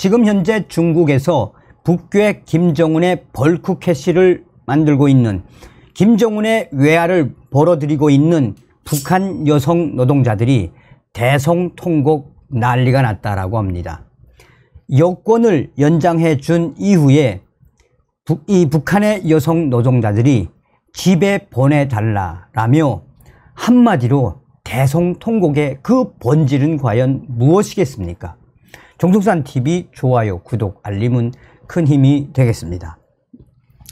지금 현재 중국에서 북괴 김정은의 벌크 캐시를 만들고 있는 김정은의 외화를 벌어들이고 있는 북한 여성 노동자들이 대성통곡 난리가 났다라고 합니다. 여권을 연장해 준 이후에 북, 이 북한의 여성 노동자들이 집에 보내달라라며 한마디로 대성통곡의 그 본질은 과연 무엇이겠습니까? 정승산 TV 좋아요, 구독, 알림은 큰 힘이 되겠습니다.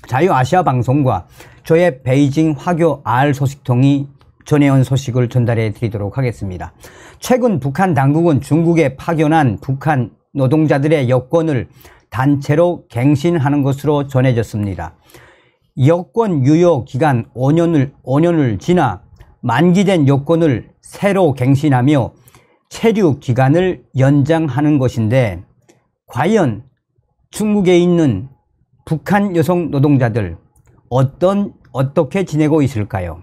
자유아시아 방송과 저의 베이징 화교 R 소식통이 전해온 소식을 전달해 드리도록 하겠습니다. 최근 북한 당국은 중국에 파견한 북한 노동자들의 여권을 단체로 갱신하는 것으로 전해졌습니다. 여권 유효 기간 5년을, 5년을 지나 만기된 여권을 새로 갱신하며 체류 기간을 연장하는 것인데 과연 중국에 있는 북한 여성 노동자들 어떤 어떻게 지내고 있을까요?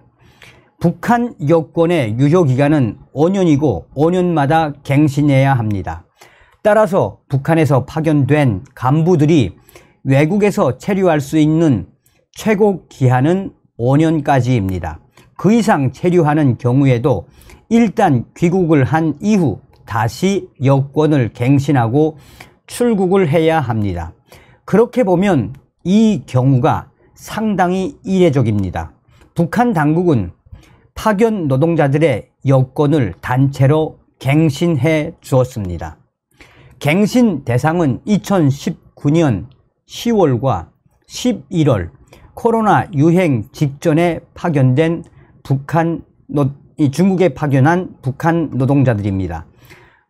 북한 여권의 유효 기간은 5년이고 5년마다 갱신해야 합니다. 따라서 북한에서 파견된 간부들이 외국에서 체류할 수 있는 최고 기한은 5년까지입니다. 그 이상 체류하는 경우에도 일단 귀국을 한 이후 다시 여권을 갱신하고 출국을 해야 합니다. 그렇게 보면 이 경우가 상당히 이례적입니다. 북한 당국은 파견 노동자들의 여권을 단체로 갱신해 주었습니다. 갱신 대상은 2019년 10월과 11월 코로나 유행 직전에 파견된 북한 노, 이 중국에 파견한 북한 노동자들입니다.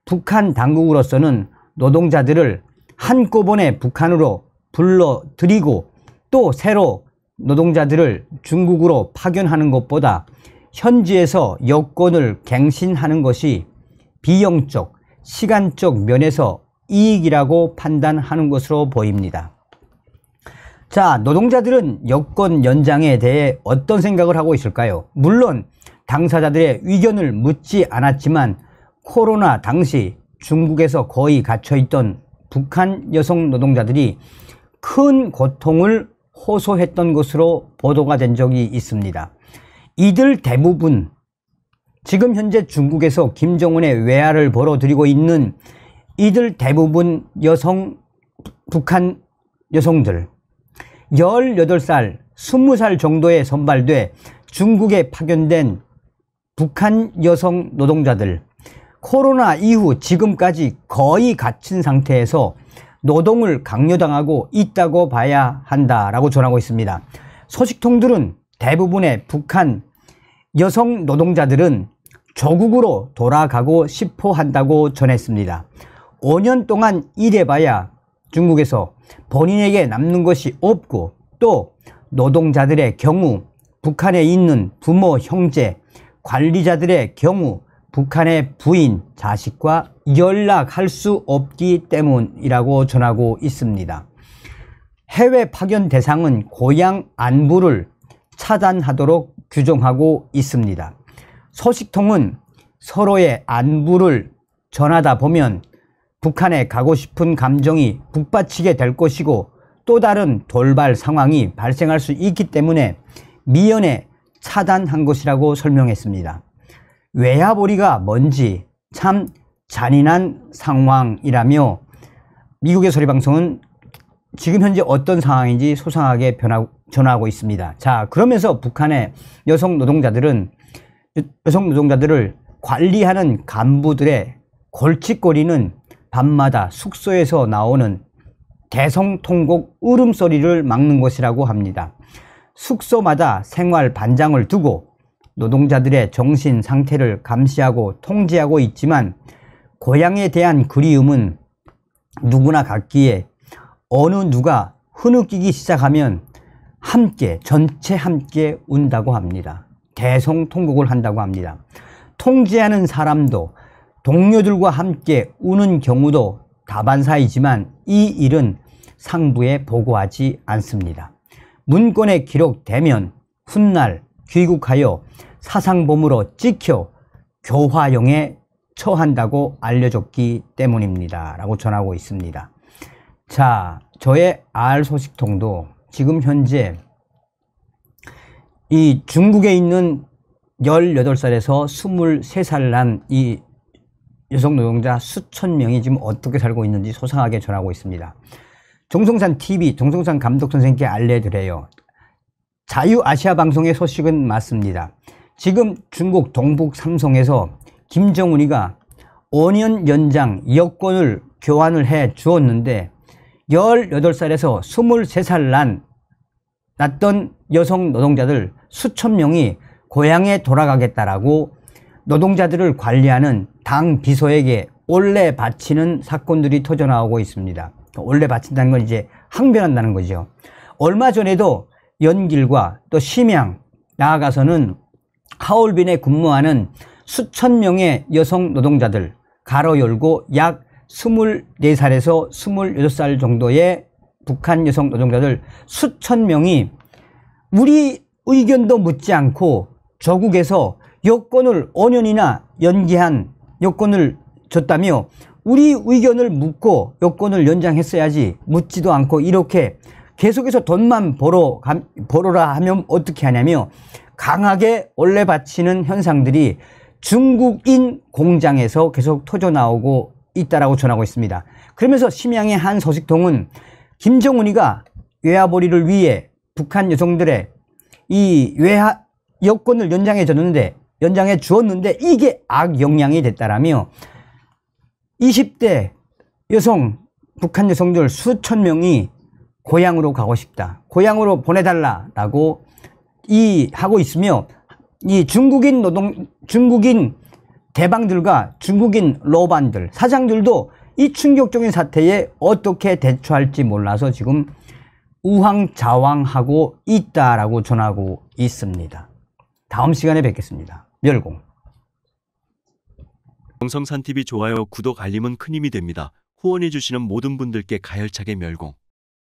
북한 당국으로서는 노동자들을 한꺼번에 북한으로 불러들이고 또 새로 노동자들을 중국으로 파견하는 것보다 현지에서 여권을 갱신하는 것이 비용적, 시간적 면에서 이익이라고 판단하는 것으로 보입니다. 자, 노동자들은 여권 연장에 대해 어떤 생각을 하고 있을까요? 물론 당사자들의 의견을 묻지 않았지만 코로나 당시 중국에서 거의 갇혀있던 북한 여성 노동자들이 큰 고통을 호소했던 것으로 보도가 된 적이 있습니다. 이들 대부분 지금 현재 중국에서 김정은의 외화를 벌어들이고 있는 이들 대부분 여성 북한 여성들 18살, 20살 정도에 선발돼 중국에 파견된 북한 여성 노동자들 코로나 이후 지금까지 거의 갇힌 상태에서 노동을 강요당하고 있다고 봐야 한다라고 전하고 있습니다. 소식통들은 대부분의 북한 여성 노동자들은 조국으로 돌아가고 싶어 한다고 전했습니다. 5년 동안 일해봐야 중국에서 본인에게 남는 것이 없고 또 노동자들의 경우 북한에 있는 부모, 형제, 관리자들의 경우 북한의 부인, 자식과 연락할 수 없기 때문이라고 전하고 있습니다. 해외 파견 대상은 고향 안부를 차단하도록 규정하고 있습니다. 소식통은 서로의 안부를 전하다 보면 북한에 가고 싶은 감정이 북받치게 될 것이고 또 다른 돌발 상황이 발생할 수 있기 때문에 미연에 차단한 것이라고 설명했습니다. 외화보리가 뭔지 참 잔인한 상황이라며 미국의 소리방송은 지금 현재 어떤 상황인지 소상하게 변하, 전하고 있습니다. 자, 그러면서 북한의 여성 노동자들은 여성 노동자들을 관리하는 간부들의 골칫거리는 밤마다 숙소에서 나오는 대성통곡 울음소리를 막는 것이라고 합니다. 숙소마다 생활 반장을 두고 노동자들의 정신 상태를 감시하고 통제하고 있지만 고향에 대한 그리움은 누구나 갖기에 어느 누가 흐느끼기 시작하면 함께 전체 함께 운다고 합니다. 대성통곡을 한다고 합니다. 통제하는 사람도 동료들과 함께 우는 경우도 다반사이지만 이 일은 상부에 보고하지 않습니다. 문건에 기록되면 훗날 귀국하여 사상범으로 찍혀 교화용에 처한다고 알려줬기 때문입니다. 라고 전하고 있습니다. 자, 저의 알 소식통도 지금 현재 이 중국에 있는 18살에서 23살 난이 여성 노동자 수천 명이 지금 어떻게 살고 있는지 소상하게 전하고 있습니다. 종성산 TV, 종성산 감독 선생님께 알려드려요. 자유 아시아 방송의 소식은 맞습니다. 지금 중국 동북 삼성에서 김정은이가 5년 연장 여권을 교환을 해 주었는데 18살에서 23살 난 났던 여성 노동자들 수천 명이 고향에 돌아가겠다라고 노동자들을 관리하는 당 비서에게 원래 바치는 사건들이 터져나오고 있습니다. 원래 바친다는 건 이제 항변한다는 거죠. 얼마 전에도 연길과 또 심양 나아가서는 하얼빈에 근무하는 수천 명의 여성 노동자들 가로 열고 약 24살에서 26살 정도의 북한 여성 노동자들 수천 명이 우리 의견도 묻지 않고 조국에서 여권을 5년이나 연기한 요건을 줬다며 우리 의견을 묻고 요건을 연장했어야지 묻지도 않고 이렇게 계속해서 돈만 벌어, 벌어라 하면 어떻게 하냐며 강하게 원래 바치는 현상들이 중국인 공장에서 계속 터져 나오고 있다라고 전하고 있습니다. 그러면서 심양의 한 소식통은 김정은이가 외화벌이를 위해 북한 여성들의 이 외화 여권을 연장해 줬는데 연장해 주었는데 이게 악영향이 됐다라며 20대 여성 북한 여성들 수천 명이 고향으로 가고 싶다. 고향으로 보내달라라고 이 하고 있으며 이 중국인 노동 중국인 대방들과 중국인 로반들 사장들도 이 충격적인 사태에 어떻게 대처할지 몰라서 지금 우황좌왕하고 있다라고 전하고 있습니다. 다음 시간에 뵙겠습니다. 멸공. 정성산 TV 좋아요, 구독, 알림은 큰 힘이 됩니다. 후원해 주시는 모든 분들께 가열차게 멸공.